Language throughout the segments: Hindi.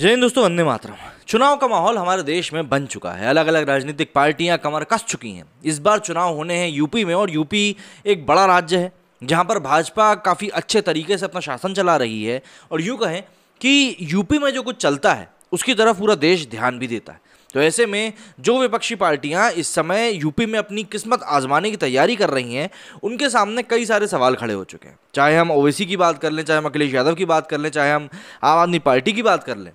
जय हिंद दोस्तों वंदे मातरम चुनाव का माहौल हमारे देश में बन चुका है अलग अलग राजनीतिक पार्टियां कमर कस चुकी हैं इस बार चुनाव होने हैं यूपी में और यूपी एक बड़ा राज्य है जहां पर भाजपा काफ़ी अच्छे तरीके से अपना शासन चला रही है और यूँ कहें कि यूपी में जो कुछ चलता है उसकी तरफ पूरा देश ध्यान भी देता है तो ऐसे में जो विपक्षी पार्टियां इस समय यूपी में अपनी किस्मत आजमाने की तैयारी कर रही हैं उनके सामने कई सारे सवाल खड़े हो चुके हैं चाहे हम ओवैसी की बात कर लें चाहे हम अखिलेश यादव की बात कर लें चाहे हम आम आदमी पार्टी की बात कर लें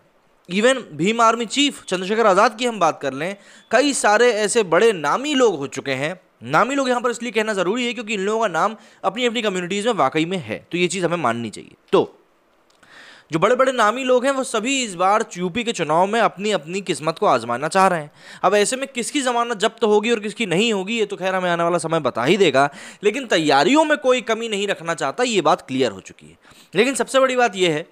even Bhim army chief Chandrashekhar Azad की हम बात कर लें कई सारे ऐसे बड़े नामी लोग हो चुके हैं नामी लोग यहाँ पर इसलिए कहना ज़रूरी है क्योंकि इन लोगों का नाम अपनी अपनी कम्युनिटीज़ में वाकई में है तो ये चीज़ हमें माननी चाहिए तो जो बड़े बड़े नामी लोग हैं वो सभी इस बार यूपी के चुनाव में अपनी अपनी किस्मत को आजमाना चाह रहे हैं अब ऐसे में किसकी जमानत जब्त तो होगी और किसकी नहीं होगी ये तो खैर हमें आने वाला समय बता ही देगा लेकिन तैयारियों में कोई कमी नहीं रखना चाहता ये बात क्लियर हो चुकी है लेकिन सबसे बड़ी बात यह है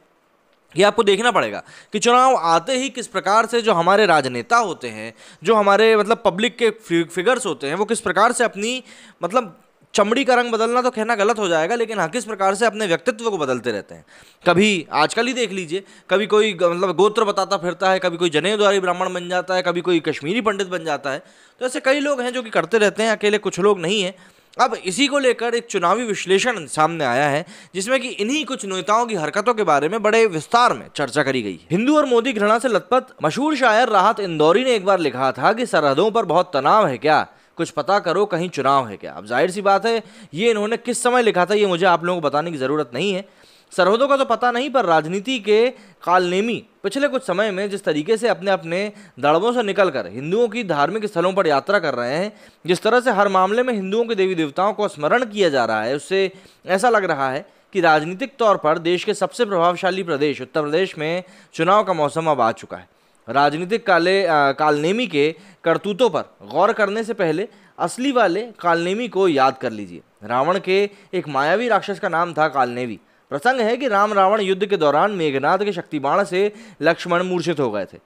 ये आपको देखना पड़ेगा कि चुनाव आते ही किस प्रकार से जो हमारे राजनेता होते हैं जो हमारे मतलब पब्लिक के फिगर्स होते हैं वो किस प्रकार से अपनी मतलब चमड़ी का रंग बदलना तो कहना गलत हो जाएगा लेकिन हाँ किस प्रकार से अपने व्यक्तित्व को बदलते रहते हैं कभी आजकल ही देख लीजिए कभी कोई मतलब गोत्र बताता फिरता है कभी कोई जने द्वारी ब्राह्मण बन जाता है कभी कोई कश्मीरी पंडित बन जाता है तो ऐसे कई लोग हैं जो कि करते रहते हैं अकेले कुछ लोग नहीं हैं अब इसी को लेकर एक चुनावी विश्लेषण सामने आया है जिसमें कि इन्हीं कुछ नेताओं की हरकतों के बारे में बड़े विस्तार में चर्चा करी गई हिंदू और मोदी घृणा से लतपत मशहूर शायर राहत इंदौरी ने एक बार लिखा था कि सरहदों पर बहुत तनाव है क्या कुछ पता करो कहीं चुनाव है क्या अब जाहिर सी बात है ये इन्होंने किस समय लिखा था ये मुझे आप लोगों को बताने की ज़रूरत नहीं है सरहदों का तो पता नहीं पर राजनीति के कालनेमी पिछले कुछ समय में जिस तरीके से अपने अपने दड़बों से निकलकर हिंदुओं की धार्मिक स्थलों पर यात्रा कर रहे हैं जिस तरह से हर मामले में हिंदुओं के देवी देवताओं को स्मरण किया जा रहा है उससे ऐसा लग रहा है कि राजनीतिक तौर पर देश के सबसे प्रभावशाली प्रदेश उत्तर प्रदेश में चुनाव का मौसम अब आ चुका है राजनीतिक काले कालनेमी के करतूतों पर गौर करने से पहले असली वाले कालनेमी को याद कर लीजिए रावण के एक मायावी राक्षस का नाम था कालनेवी प्रसंग है कि राम रावण युद्ध के दौरान मेघनाथ के शक्तिबाण से लक्ष्मण मूर्छित हो गए थे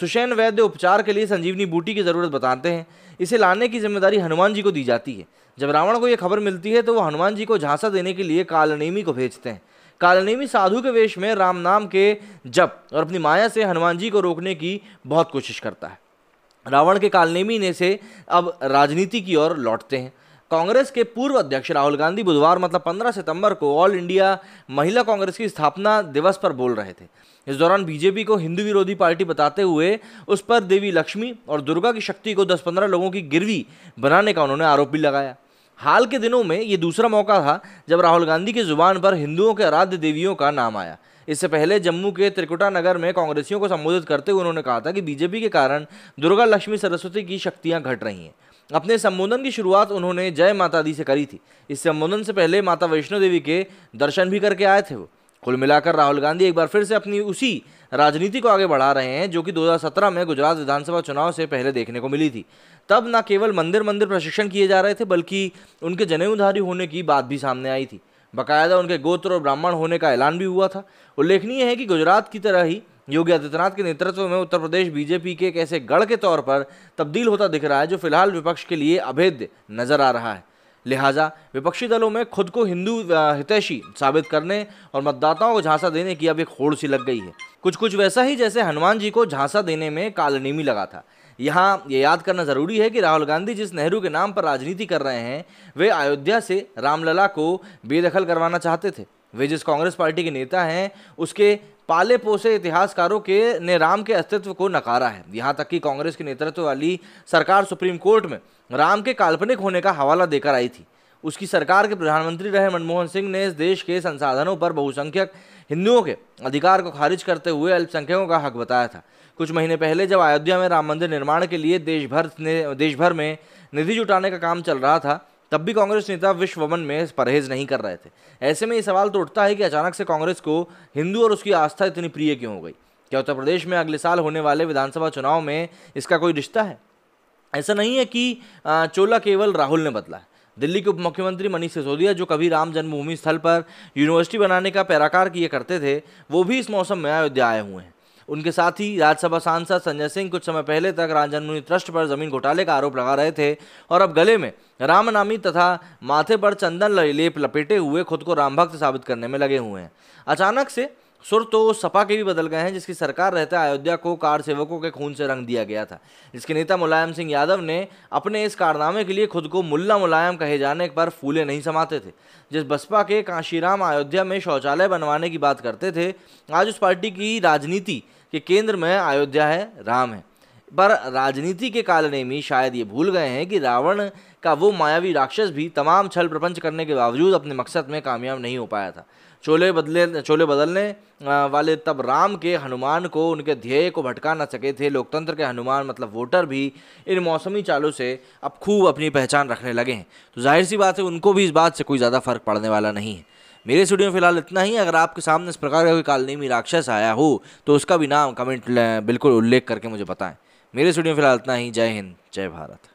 सुशैन वैद्य उपचार के लिए संजीवनी बूटी की ज़रूरत बताते हैं इसे लाने की जिम्मेदारी हनुमान जी को दी जाती है जब रावण को यह खबर मिलती है तो वो हनुमान जी को झांसा देने के लिए कालनेमी को भेजते हैं कालनेमी साधु के वेश में राम नाम के जप और अपनी माया से हनुमान जी को रोकने की बहुत कोशिश करता है रावण के कालनेमी ने से अब राजनीति की ओर लौटते हैं कांग्रेस के पूर्व अध्यक्ष राहुल गांधी बुधवार मतलब 15 सितंबर को ऑल इंडिया महिला कांग्रेस की स्थापना दिवस पर बोल रहे थे इस दौरान बीजेपी को हिंदू विरोधी पार्टी बताते हुए उस पर देवी लक्ष्मी और दुर्गा की शक्ति को 10-15 लोगों की गिरवी बनाने का उन्होंने आरोप भी लगाया हाल के दिनों में ये दूसरा मौका था जब राहुल गांधी की जुबान पर हिंदुओं के आराध्य देवियों का नाम आया इससे पहले जम्मू के त्रिकुटा नगर में कांग्रेसियों को संबोधित करते हुए उन्होंने कहा था कि बीजेपी के कारण दुर्गा लक्ष्मी सरस्वती की शक्तियां घट रही हैं अपने संबोधन की शुरुआत उन्होंने जय माता दी से करी थी इस संबोधन से पहले माता वैष्णो देवी के दर्शन भी करके आए थे वो कुल मिलाकर राहुल गांधी एक बार फिर से अपनी उसी राजनीति को आगे बढ़ा रहे हैं जो कि 2017 में गुजरात विधानसभा चुनाव से पहले देखने को मिली थी तब न केवल मंदिर मंदिर प्रशिक्षण किए जा रहे थे बल्कि उनके जनेऊधारी होने की बात भी सामने आई थी बाकायदा उनके गोत्र और ब्राह्मण होने का ऐलान भी हुआ था उल्लेखनीय है कि गुजरात की तरह ही योगी आदित्यनाथ के नेतृत्व में उत्तर प्रदेश बीजेपी के एक ऐसे गढ़ के तौर पर तब्दील होता दिख रहा है जो फिलहाल विपक्ष के लिए अभेद्य नजर आ रहा है लिहाजा विपक्षी दलों में खुद को हिंदू हितैषी साबित करने और मतदाताओं को झांसा देने की अब एक होड़ सी लग गई है कुछ कुछ वैसा ही जैसे हनुमान जी को झांसा देने में कालनीमी लगा था यहाँ ये याद करना ज़रूरी है कि राहुल गांधी जिस नेहरू के नाम पर राजनीति कर रहे हैं वे अयोध्या से रामलला को बेदखल करवाना चाहते थे वे जिस कांग्रेस पार्टी के नेता हैं उसके पाले पोसे इतिहासकारों के ने राम के अस्तित्व को नकारा है यहाँ तक कि कांग्रेस के नेतृत्व वाली सरकार सुप्रीम कोर्ट में राम के काल्पनिक होने का हवाला देकर आई थी उसकी सरकार के प्रधानमंत्री रहे मनमोहन सिंह ने इस देश के संसाधनों पर बहुसंख्यक हिंदुओं के अधिकार को खारिज करते हुए अल्पसंख्यकों का हक बताया था कुछ महीने पहले जब अयोध्या में राम मंदिर निर्माण के लिए देश भर ने देश भर में निधि जुटाने का काम चल रहा था तब भी कांग्रेस नेता विश्व भवन में परहेज नहीं कर रहे थे ऐसे में ये सवाल तो उठता है कि अचानक से कांग्रेस को हिंदू और उसकी आस्था इतनी प्रिय क्यों हो गई क्या उत्तर प्रदेश में अगले साल होने वाले विधानसभा चुनाव में इसका कोई रिश्ता है ऐसा नहीं है कि चोला केवल राहुल ने बदला है दिल्ली के उप मुख्यमंत्री मनीष सिसोदिया जो कभी राम जन्मभूमि स्थल पर यूनिवर्सिटी बनाने का पैराकार किए करते थे वो भी इस मौसम में अयोध्या आए हुए हैं उनके साथ ही राज्यसभा सांसद संजय सिंह कुछ समय पहले तक जन्मभूमि ट्रस्ट पर जमीन घोटाले का आरोप लगा रहे थे और अब गले में रामनामी तथा माथे पर चंदन लेप लपेटे हुए खुद को रामभक्त साबित करने में लगे हुए हैं अचानक से सुर तो सपा के भी बदल गए हैं जिसकी सरकार रहते अयोध्या को कार सेवकों के खून से रंग दिया गया था जिसके नेता मुलायम सिंह यादव ने अपने इस कारनामे के लिए खुद को मुल्ला मुलायम कहे जाने पर फूले नहीं समाते थे जिस बसपा के कांशीराम अयोध्या में शौचालय बनवाने की बात करते थे आज उस पार्टी की राजनीति के केंद्र में अयोध्या है राम है पर राजनीति के कालने में शायद ये भूल गए हैं कि रावण का वो मायावी राक्षस भी तमाम छल प्रपंच करने के बावजूद अपने मकसद में कामयाब नहीं हो पाया था चोले बदले चोले बदलने वाले तब राम के हनुमान को उनके ध्येय को भटका ना सके थे लोकतंत्र के हनुमान मतलब वोटर भी इन मौसमी चालों से अब खूब अपनी पहचान रखने लगे हैं तो जाहिर सी बात है उनको भी इस बात से कोई ज़्यादा फर्क पड़ने वाला नहीं है मेरे स्टूडियो में फिलहाल इतना ही अगर आपके सामने इस प्रकार का कोई कालनेमी राक्षस आया हो तो उसका भी नाम कमेंट बिल्कुल उल्लेख करके मुझे बताएं मेरे स्टूडियो में फिलहाल इतना ही जय हिंद जय भारत